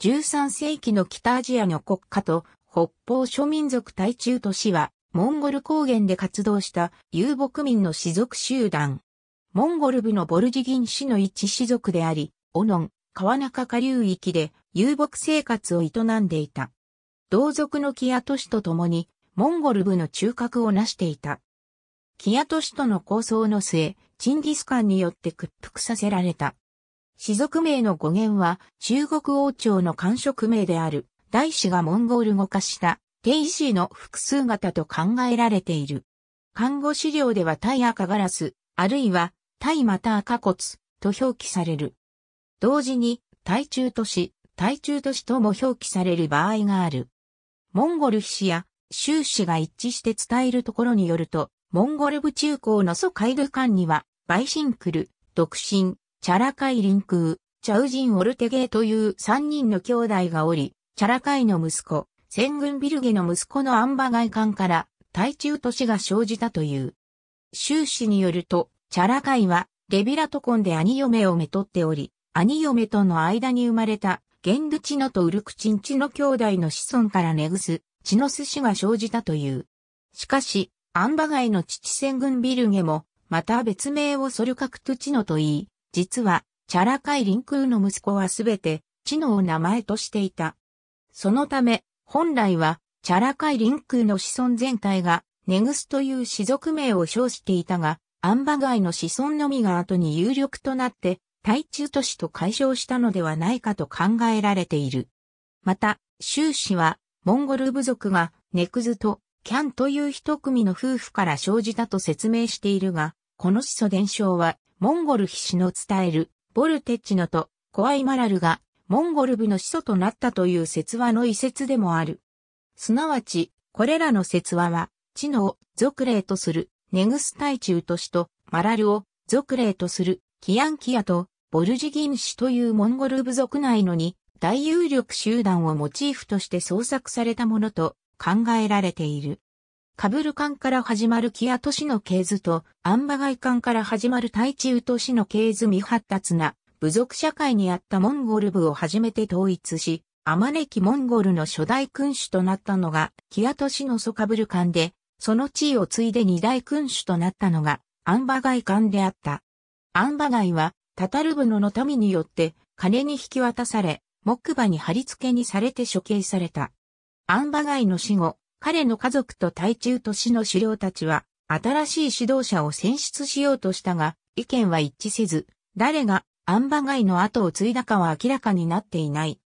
13世紀の北アジアの国家と北方諸民族対中都市は、モンゴル高原で活動した遊牧民の氏族集団。モンゴル部のボルジギン氏の一氏族であり、オノン、川中下流域で遊牧生活を営んでいた。同族のキア都市と共に、モンゴル部の中核を成していた。キア都市との構想の末、チンギスカンによって屈服させられた。氏族名の語源は中国王朝の官職名である大師がモンゴル語化した定氏の複数型と考えられている。看護資料ではタイ赤ガラス、あるいはタイまた赤骨と表記される。同時に対中都市、対中都市とも表記される場合がある。モンゴル氏や州氏が一致して伝えるところによると、モンゴル部中高の祖海イルには、バイシンクル、独身、チャラカイリンクー、チャウジン・オルテゲーという三人の兄弟がおり、チャラカイの息子、戦軍ビルゲの息子のアンバ外官から、対中都市が生じたという。終始によると、チャラカイは、レビラトコンで兄嫁をめとっており、兄嫁との間に生まれた、ゲンドチノとウルクチンチノ兄弟の子孫からネグス、チノス氏が生じたという。しかし、アンバガイの父戦軍ビルゲも、また別名をソルカクトチノと言い、実は、チャラカイリンクーの息子はすべて、知能を名前としていた。そのため、本来は、チャラカイリンクーの子孫全体が、ネグスという氏族名を称していたが、アンバガイの子孫のみが後に有力となって、対中都市と解消したのではないかと考えられている。また、周氏は、モンゴル部族が、ネクズと、キャンという一組の夫婦から生じたと説明しているが、この子祖伝承はモンゴル筆師の伝える、ボルテッチノとコアイマラルがモンゴル部の始祖となったという説話の遺説でもある。すなわち、これらの説話は、知能を属霊とするネグスチ中都市とマラルを属霊とするキアンキアとボルジギン氏というモンゴル部族内のに大有力集団をモチーフとして創作されたものと考えられている。カブルンから始まるキア都市の系図と、アンバガインから始まる対ウ都市の系図未発達な、部族社会にあったモンゴル部を初めて統一し、アマネキモンゴルの初代君主となったのが、キア都市のソカブルンで、その地位を継いで二代君主となったのが、アンバガインであった。アンバガイは、タタルブノの民によって、金に引き渡され、木馬に貼り付けにされて処刑された。アンバガイの死後、彼の家族と対中都市の首領たちは、新しい指導者を選出しようとしたが、意見は一致せず、誰がアンバガイの後を継いだかは明らかになっていない。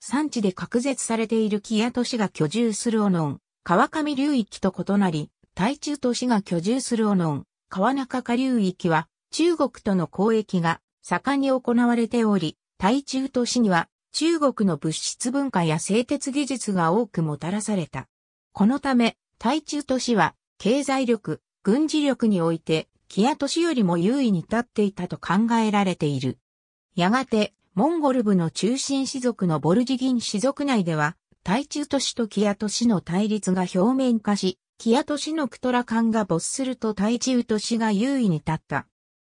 産地で隔絶されているキア都市が居住するオノン、川上流域と異なり、対中都市が居住するオノン、川中下流域は中国との交易が盛んに行われており、対中都市には中国の物質文化や製鉄技術が多くもたらされた。このため、対中都市は、経済力、軍事力において、キア都市よりも優位に立っていたと考えられている。やがて、モンゴル部の中心氏族のボルジギン氏族内では、対中都市とキア都市の対立が表面化し、キア都市のクトラ艦が没すると対中都市が優位に立った。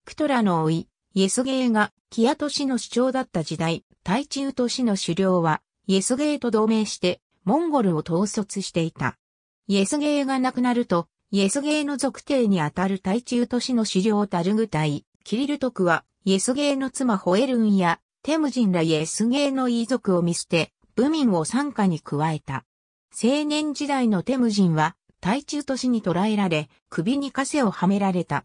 クトラの老い、イエスゲーがキア都市の主張だった時代、対中都市の首領は、イエスゲーと同盟して、モンゴルを統率していた。イエスゲーが亡くなると、イエスゲーの属帝にあたる対中都市の資料タルグ体。キリルトクは、イエスゲーの妻ホエルンや、テムジンらイエスゲーの遺族を見捨て、部民を参加に加えた。青年時代のテムジンは、対中都市に捕らえられ、首に枷をはめられた。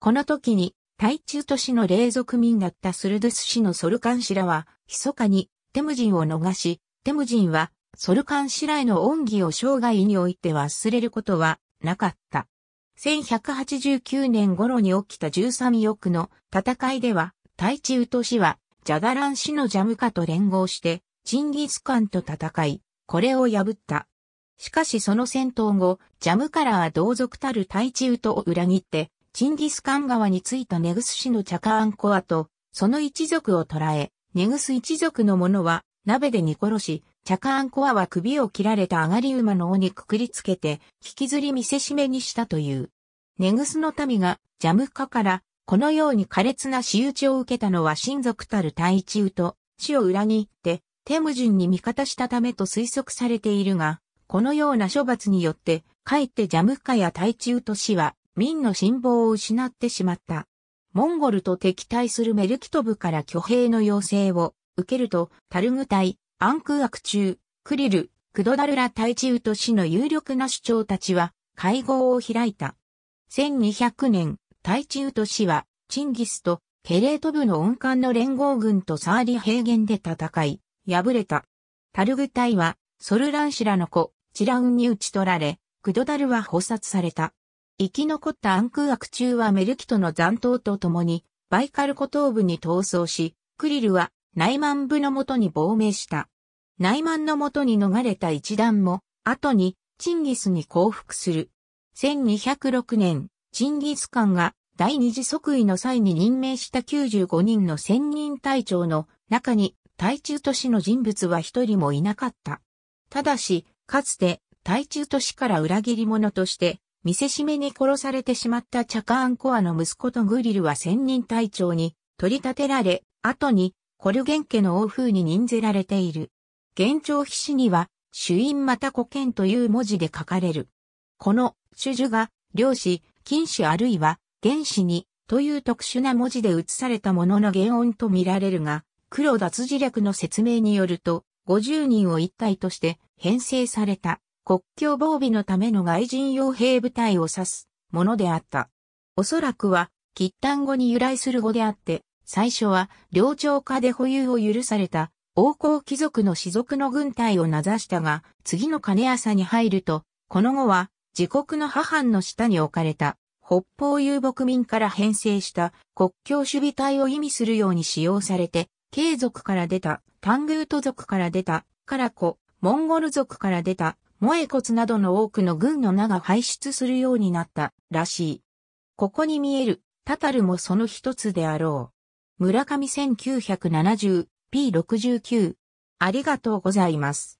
この時に、対中都市の霊族民だったスルドゥス氏のソルカン氏らは、密かにテムジンを逃し、テムジンはソルカンシラへの恩義を生涯において忘れることはなかった。1189年頃に起きた13翼の戦いでは、タイチウト氏は、ジャダラン氏のジャムカと連合して、チンギスカンと戦い、これを破った。しかしその戦闘後、ジャムカラは同族たるタイチウトを裏切って、チンギスカン川に着いたネグス氏のチャカアンコアと、その一族を捕らえ、ネグス一族の者は、鍋で煮殺し、チャカーンコアは首を切られた上がり馬の尾にくくりつけて、引きずり見せしめにしたという。ネグスの民が、ジャムカから、このように苛烈な仕打ちを受けたのは親族たる対一ウと、死を裏切って、テムジンに味方したためと推測されているが、このような処罰によって、かえってジャムカや対一ウと死は、民の辛抱を失ってしまった。モンゴルと敵対するメルキトブから挙兵の要請を受けると、タルグ隊、暗空ク中、クリル、クドダルラ大地ウト氏の有力な主張たちは会合を開いた。1200年、大地ウト氏はチンギスとケレート部の温艦の連合軍とサーリ平原で戦い、敗れた。タルグ隊はソルランシラの子、チラウンに打ち取られ、クドダルは捕殺された。生き残った暗空悪中はメルキトの残党と共に、バイカルコ東部に逃走し、クリルは内満部のもとに亡命した。内満のもとに逃れた一団も、後にチンギスに降伏する。1206年、チンギス官が第二次即位の際に任命した95人の千人隊長の中に、対中都市の人物は一人もいなかった。ただし、かつて、対中都市から裏切り者として、見せしめに殺されてしまったチャカーンコアの息子とグリルは千人隊長に取り立てられ、後にコルゲン家の王風に任ぜられている。現状筆紙には、主因また古剣という文字で書かれる。この、主樹が、領子、禁子あるいは、原子に、という特殊な文字で写されたものの原音と見られるが、黒脱字略の説明によると、50人を一体として編成された国境防備のための外人傭兵部隊を指すものであった。おそらくは、喫単語に由来する語であって、最初は領長家で保有を許された王侯貴族の士族の軍隊を名指したが、次の金朝に入ると、この後は自国の母の下に置かれた北方遊牧民から編成した国境守備隊を意味するように使用されて、継族から出た、タングート族から出た、カラコ、モンゴル族から出た、モエコツなどの多くの軍の名が排出するようになったらしい。ここに見えるタタルもその一つであろう。村上 1970P69。ありがとうございます。